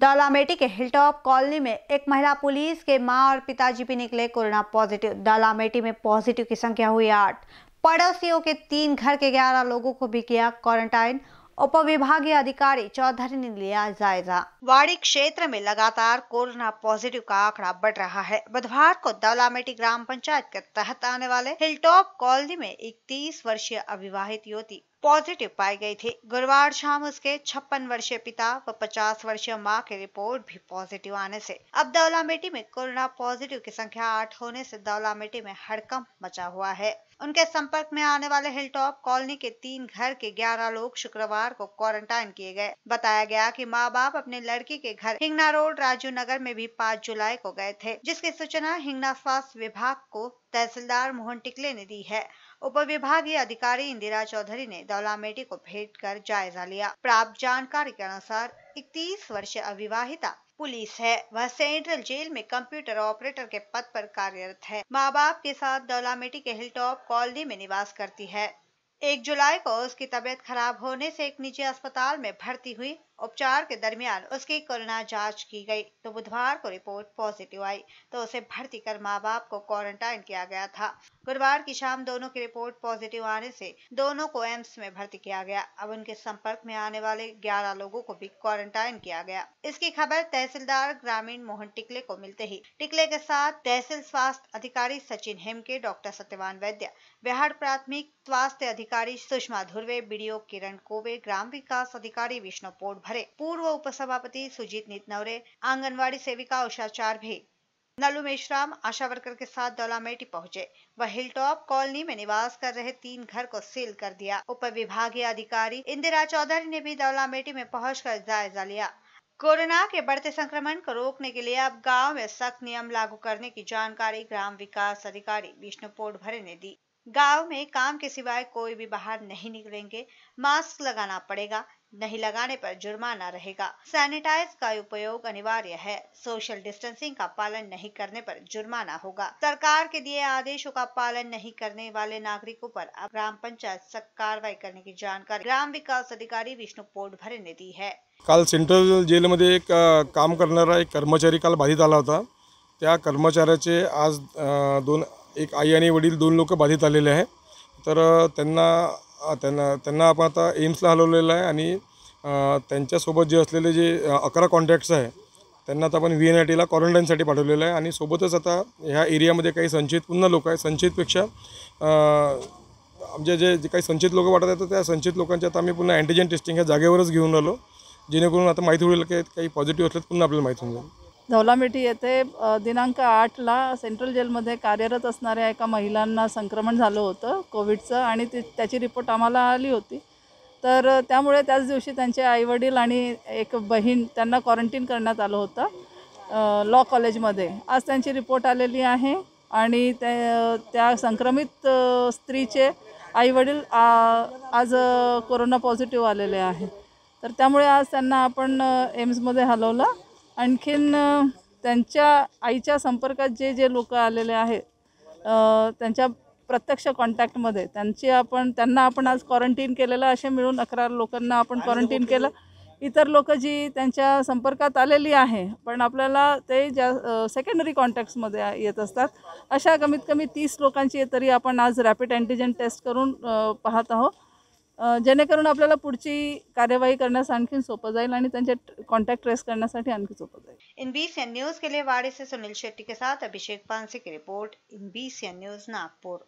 डालामेटी के hilltop colony में एक महिला पुलिस के मां और पिताजी भी निकले कोरोना पॉजिटिव डालामेटी में पॉजिटिव की संख्या हुई आठ पड़ोसियों के तीन घर के ग्यारह लोगों को भी किया क्वारंटाइन उप विभागीय अधिकारी चौधरी ने लिया जायजा वाड़ी क्षेत्र में लगातार कोरोना पॉजिटिव का आंकड़ा बढ़ रहा है बुधवार को दौलामेटी ग्राम पंचायत के तहत आने वाले हिलटॉप कॉलोनी में 31 वर्षीय अविवाहित युवती पॉजिटिव पाए गए थे गुरुवार शाम उसके छप्पन वर्षीय पिता व पचास वर्षीय मां की रिपोर्ट भी पॉजिटिव आने से अब दौलामेटी में कोरोना पॉजिटिव की संख्या आठ होने से मेटी में हड़कंप मचा हुआ है उनके संपर्क में आने वाले हिल टॉप कॉलोनी के तीन घर के ग्यारह लोग शुक्रवार को क्वारंटाइन किए गए बताया गया कि माँ बाप अपने लड़की के घर हिंगना रोड राजू नगर में भी पाँच जुलाई को गए थे जिसकी सूचना हिंगना स्वास्थ्य विभाग को तहसीलदार मोहन टिकले ने दी है उप विभागीय अधिकारी इंदिरा चौधरी ने दौलामेटी को भेंट कर जायजा लिया प्राप्त जानकारी के अनुसार इकतीस वर्षीय अविवाहिता पुलिस है वह सेंट्रल जेल में कंप्यूटर ऑपरेटर के पद पर कार्यरत है माँ बाप के साथ दौलामेटी के हिल टॉप कॉलोनी में निवास करती है एक जुलाई को उसकी तबीयत खराब होने से एक निजी अस्पताल में भर्ती हुई उपचार के दरमियान उसकी कोरोना जांच की गई तो बुधवार को रिपोर्ट पॉजिटिव आई तो उसे भर्ती कर माँ बाप को क्वारंटाइन किया गया था गुरुवार की शाम दोनों की रिपोर्ट पॉजिटिव आने से दोनों को एम्स में भर्ती किया गया अब उनके संपर्क में आने वाले 11 लोगों को भी क्वारंटाइन किया गया इसकी खबर तहसीलदार ग्रामीण मोहन टिकले को मिलते ही टिकले के साथ तहसील स्वास्थ्य अधिकारी सचिन हेमके डॉक्टर सत्यवान वैद्य बिहार प्राथमिक स्वास्थ्य अधिकारी सुषमा धुर्वे बीडीओ किरण कोवे ग्राम विकास अधिकारी विष्णु पोर्ट भरे पूर्व उपसभापति सुजीत नवरे आंगनवाड़ी सेविका उषा भी नलू मेश्राम आशा वर्कर के साथ दौलामेटी पहुंचे वह हिल टॉप कॉलोनी में निवास कर रहे तीन घर को सील कर दिया उप विभागीय अधिकारी इंदिरा चौधरी ने भी दौलामेटी में पहुंचकर जायजा लिया कोरोना के बढ़ते संक्रमण को रोकने के लिए अब गांव में सख्त नियम लागू करने की जानकारी ग्राम विकास अधिकारी विष्णु पोटभरे ने दी गांव में काम के सिवाय कोई भी बाहर नहीं निकलेंगे मास्क लगाना पड़ेगा नहीं लगाने पर जुर्माना रहेगा सैनिटाइज का उपयोग अनिवार्य है सोशल डिस्टेंसिंग का पालन नहीं करने पर जुर्माना होगा सरकार के दिए आदेशों का पालन नहीं करने वाले नागरिकों पर अब ग्राम पंचायत सख्त कार्रवाई करने की जानकारी ग्राम विकास अधिकारी विष्णू पोटभरे ने दी है काल सेंट्रल मध्य एक काम करना एक कर्मचारी काल बाधित आला होता कर्मचार आज दोन एक आई आणि वडील दोन लोक बाधित आलेले आहे तर त्यांना त्यांना त्यांना आपण आता एम्सला हलवलेलं आहे आणि त्यांच्यासोबत जे असलेले जे अकरा कॉन्टॅक्ट्स आहे त्यांना आता आपण व्ही एन आय टीला क्वारंटाईनसाठी पाठवलेलं आहे आणि सोबतच आता ह्या एरियामध्ये काही संचित पुन्हा लोक आहेत संचितपेक्षा आमचे जे जे काही संचित लोक वाटत आहेत त्या संचित लोकांच्या आता आम्ही पुन्हा अँटीजेन टेस्टिंग ह्या जागेवरच घेऊन आलो जेणेकरून आता माहिती होईल की काही पॉझिटिव्ह असल्यास पुन्हा आपल्याला माहिती होऊन जाईल धवलामेटी येथे दिनांक आठला सेंट्रल जेलमध्ये कार्यरत असणाऱ्या एका महिलांना संक्रमण झालं होतं कोविडचं आणि ती त्याची रिपोर्ट आम्हाला आली होती तर त्यामुळे त्याच दिवशी त्यांचे आईवडील आणि एक बहीण त्यांना क्वारंटीन करण्यात आलं होतं लॉ कॉलेजमध्ये आज त्यांची रिपोर्ट आलेली आहे आणि ते त्या संक्रमित स्त्रीचे आईवडील आज कोरोना पॉझिटिव्ह आलेले आहे तर त्यामुळे आज त्यांना आपण एम्समध्ये हलवलं आणखीन त्यांच्या आईच्या संपर्कात जे जे लोक आलेले आहेत त्यांच्या प्रत्यक्ष कॉन्टॅक्टमध्ये त्यांची आपण त्यांना आपण आज क्वारंटीन केलेलं असे मिळून अकरा लोकांना आपण क्वारंटीन केलं इतर लोक जी त्यांच्या संपर्कात आलेली आहे पण आपल्याला ते ज्या सेकंडरी कॉन्टॅक्ट्समध्ये येत असतात अशा कमीत कमी तीस लोकांची तरी आपण आज रॅपिड अँटीजेन टेस्ट करून पाहत आहोत जेणेकरून आपल्याला पुढची कार्यवाही करण्यास आणखी सोपं जाईल आणि त्यांचे कॉन्टॅक्ट ट्रेस करण्यासाठी आणखी सोपं जाईल इन बी न्यूज के लिए वाड़ी से सुनील शेट्टी के साथ अभिषेक पानसे की रिपोर्ट इन बी न्यूज नागपूर